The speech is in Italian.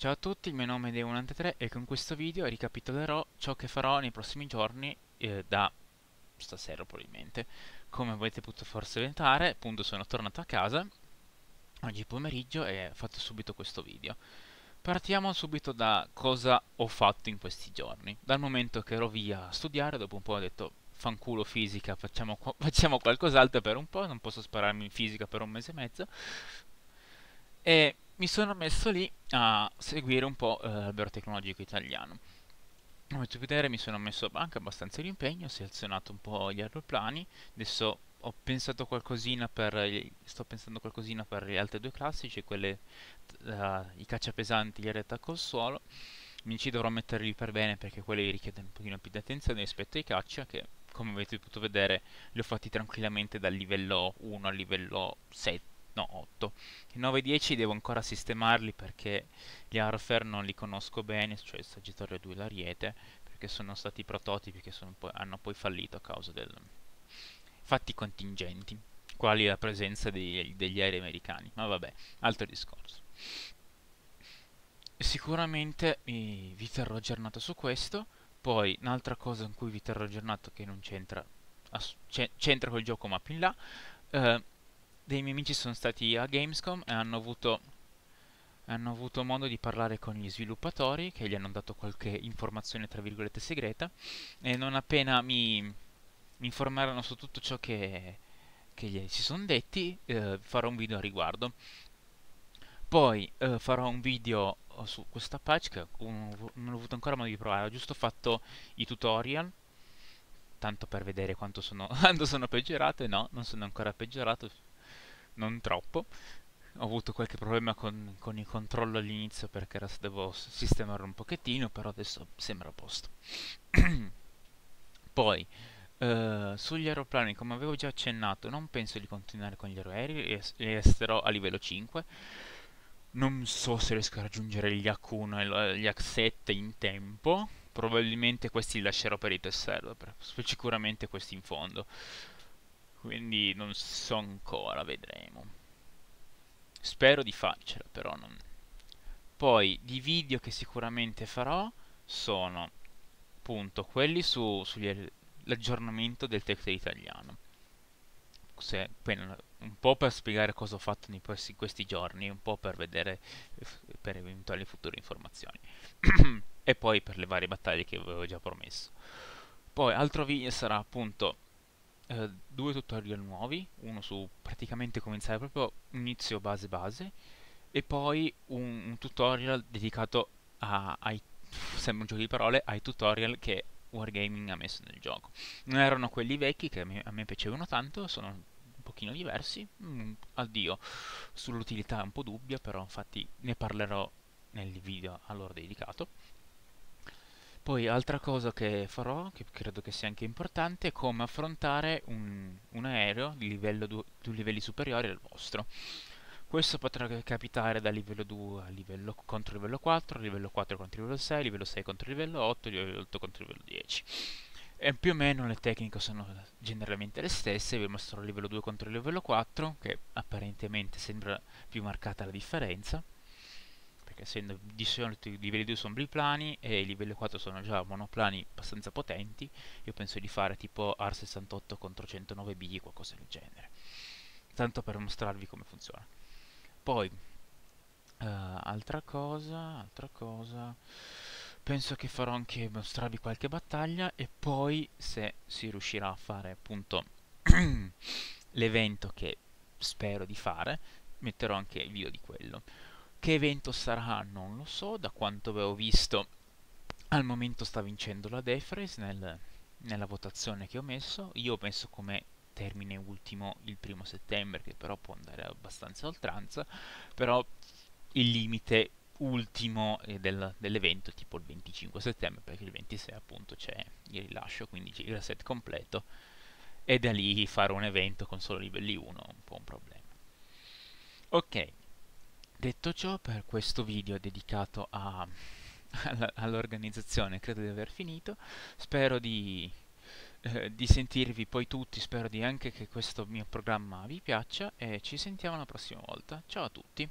Ciao a tutti, il mio nome è Deu93 e con questo video ricapitolerò ciò che farò nei prossimi giorni eh, da stasera probabilmente. Come avete potuto forse ventare, appunto sono tornato a casa oggi pomeriggio e ho fatto subito questo video. Partiamo subito da cosa ho fatto in questi giorni. Dal momento che ero via a studiare, dopo un po' ho detto fanculo fisica, facciamo, qua facciamo qualcos'altro per un po', non posso spararmi in fisica per un mese e mezzo. E mi sono messo lì a seguire un po' eh, l'albero tecnologico italiano. Come potete vedere mi sono messo anche abbastanza di impegno, selezionato un po' gli aeroplani, adesso ho pensato qualcosina per, sto pensando qualcosina per le altre due classici, quelle, uh, i cacciapesanti, gli col suolo, mi ci dovrò metterli per bene perché quelli richiedono un pochino più di attenzione rispetto ai caccia che come avete potuto vedere li ho fatti tranquillamente dal livello 1 al livello 7 no 8 i 9 e 10 devo ancora sistemarli perché gli Arfer non li conosco bene cioè il Sagittario 2 e l'Ariete perché sono stati prototipi che po hanno poi fallito a causa dei fatti contingenti quali la presenza dei, degli aerei americani ma vabbè altro discorso sicuramente eh, vi terrò aggiornato su questo poi un'altra cosa in cui vi terrò aggiornato che non c'entra c'entra col gioco ma più in là eh, dei miei amici sono stati a Gamescom e hanno avuto, hanno avuto modo di parlare con gli sviluppatori che gli hanno dato qualche informazione tra virgolette segreta e non appena mi, mi informarono su tutto ciò che, che si sono detti eh, farò un video a riguardo. Poi eh, farò un video eh, su questa patch che non ho avuto ancora modo di provare, ho giusto fatto i tutorial tanto per vedere quanto sono, quanto sono peggiorato e no, non sono ancora peggiorato, non troppo. Ho avuto qualche problema con, con il controllo all'inizio perché era, devo sistemare un pochettino, però adesso sembra a posto. Poi, Uh, sugli aeroplani, come avevo già accennato, non penso di continuare con gli aerei, resterò a livello 5. Non so se riesco a raggiungere gli H1 e gli H7 in tempo. Probabilmente questi li lascerò per i test server, sicuramente questi in fondo quindi non so ancora, vedremo. Spero di farcela, però non... Poi, di video che sicuramente farò sono, appunto, quelli su, sull'aggiornamento del Tectel italiano. Se, per, un po' per spiegare cosa ho fatto in questi, questi giorni, un po' per vedere per eventuali future informazioni. e poi per le varie battaglie che avevo già promesso. Poi, altro video sarà appunto eh, due tutorial nuovi, uno su praticamente cominciare proprio inizio base base e poi un, un tutorial dedicato a, ai, sembra un gioco di parole, ai tutorial che Wargaming ha messo nel gioco. Non erano quelli vecchi che a me, a me piacevano tanto, sono un pochino diversi, mm, addio, sull'utilità è un po' dubbia però infatti ne parlerò nel video a loro dedicato poi altra cosa che farò, che credo che sia anche importante, è come affrontare un, un aereo di, livello du, di livelli superiori al vostro. Questo potrà capitare da livello 2 a livello, contro livello 4, livello 4 contro livello 6, livello 6 contro livello 8, livello 8 contro livello 10. E più o meno le tecniche sono generalmente le stesse, vi mostro il livello 2 contro il livello 4, che apparentemente sembra più marcata la differenza perché essendo di solito i livelli 2 sono biplani e i livelli 4 sono già monoplani abbastanza potenti, io penso di fare tipo R68 contro 109B, o qualcosa del genere. Tanto per mostrarvi come funziona. Poi, uh, altra cosa, altra cosa... Penso che farò anche mostrarvi qualche battaglia e poi se si riuscirà a fare appunto l'evento che spero di fare, metterò anche il video di quello. Che evento sarà? Non lo so, da quanto avevo visto al momento sta vincendo la Defres nel, nella votazione che ho messo. Io ho messo come termine ultimo il primo settembre, che però può andare abbastanza oltranza, però il limite ultimo eh, del, dell'evento tipo il 25 settembre, perché il 26 appunto c'è il rilascio, quindi il reset completo, e da lì fare un evento con solo livelli 1 è un po' un problema. Ok, Detto ciò, per questo video dedicato all'organizzazione credo di aver finito, spero di, eh, di sentirvi poi tutti, spero di anche che questo mio programma vi piaccia e ci sentiamo la prossima volta. Ciao a tutti!